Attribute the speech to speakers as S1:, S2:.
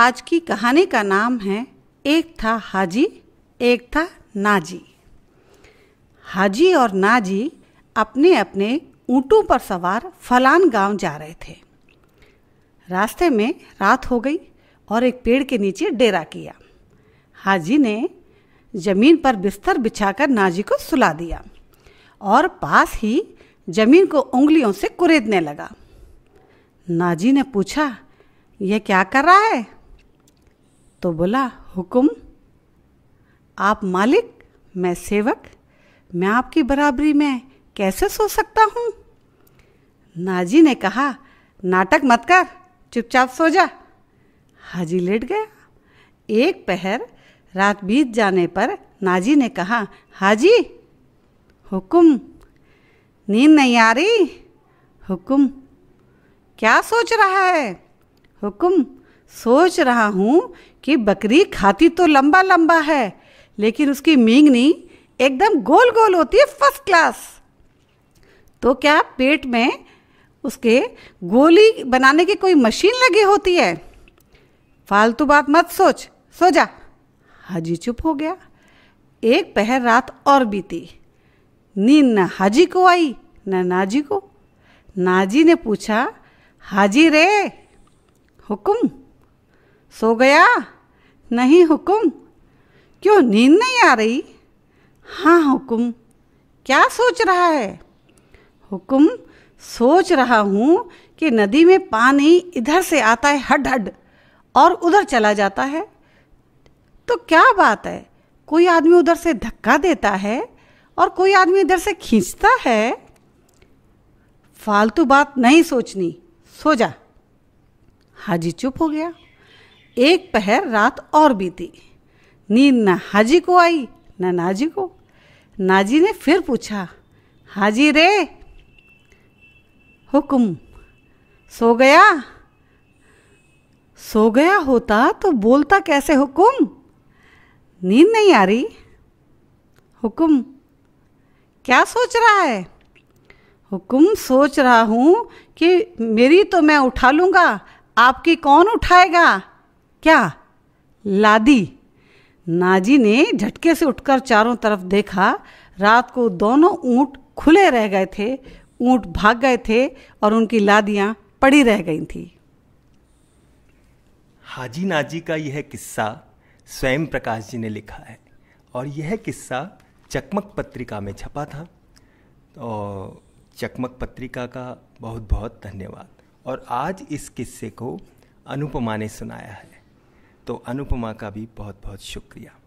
S1: आज की कहानी का नाम है एक था हाजी एक था नाजी हाजी और नाजी अपने अपने ऊँटों पर सवार फलान गांव जा रहे थे रास्ते में रात हो गई और एक पेड़ के नीचे डेरा किया हाजी ने जमीन पर बिस्तर बिछाकर नाजी को सुला दिया और पास ही जमीन को उंगलियों से कुरेदने लगा नाजी ने पूछा यह क्या कर रहा है तो बोला हुकुम आप मालिक मैं सेवक मैं आपकी बराबरी में कैसे सो सकता हूँ नाजी ने कहा नाटक मत कर चुपचाप सो जा हाजी लेट गया एक पहर रात बीत जाने पर नाजी ने कहा हाजी हुकुम नींद नहीं आ रही हुकुम क्या सोच रहा है हुकुम सोच रहा हूँ कि बकरी खाती तो लंबा लंबा है लेकिन उसकी मींगनी एकदम गोल गोल होती है फर्स्ट क्लास तो क्या पेट में उसके गोली बनाने की कोई मशीन लगी होती है फालतू बात मत सोच सो जा हाजी चुप हो गया एक पहर रात और बीती नींद न हाजी को आई न नाजी को नाजी ने पूछा हाजी रे हुक्म सो गया नहीं हुकुम क्यों नींद नहीं आ रही हाँ हुकुम क्या सोच रहा है हुकुम सोच रहा हूँ कि नदी में पानी इधर से आता है हड हड और उधर चला जाता है तो क्या बात है कोई आदमी उधर से धक्का देता है और कोई आदमी इधर से खींचता है फालतू बात नहीं सोचनी सो जा हाजी चुप हो गया एक पहर रात और बीती नींद न हाजी को आई न नाजी को नाजी ने फिर पूछा हाजी रे हुक्म सो गया सो गया होता तो बोलता कैसे हुक्म नींद नहीं आ रही हुक्म क्या सोच रहा है हुक्म सोच रहा हूँ कि मेरी तो मैं उठा लूँगा आपकी कौन उठाएगा क्या लादी नाजी ने झटके से उठकर चारों तरफ देखा रात को दोनों ऊँट खुले रह गए थे ऊँट भाग गए थे और उनकी लादियाँ पड़ी रह गई थी
S2: हाजी नाजी का यह किस्सा स्वयं प्रकाश जी ने लिखा है और यह किस्सा चकमक पत्रिका में छपा था और चकमक पत्रिका का बहुत बहुत धन्यवाद और आज इस किस्से को अनुपमा ने सुनाया है तो अनुपमा का भी बहुत बहुत शुक्रिया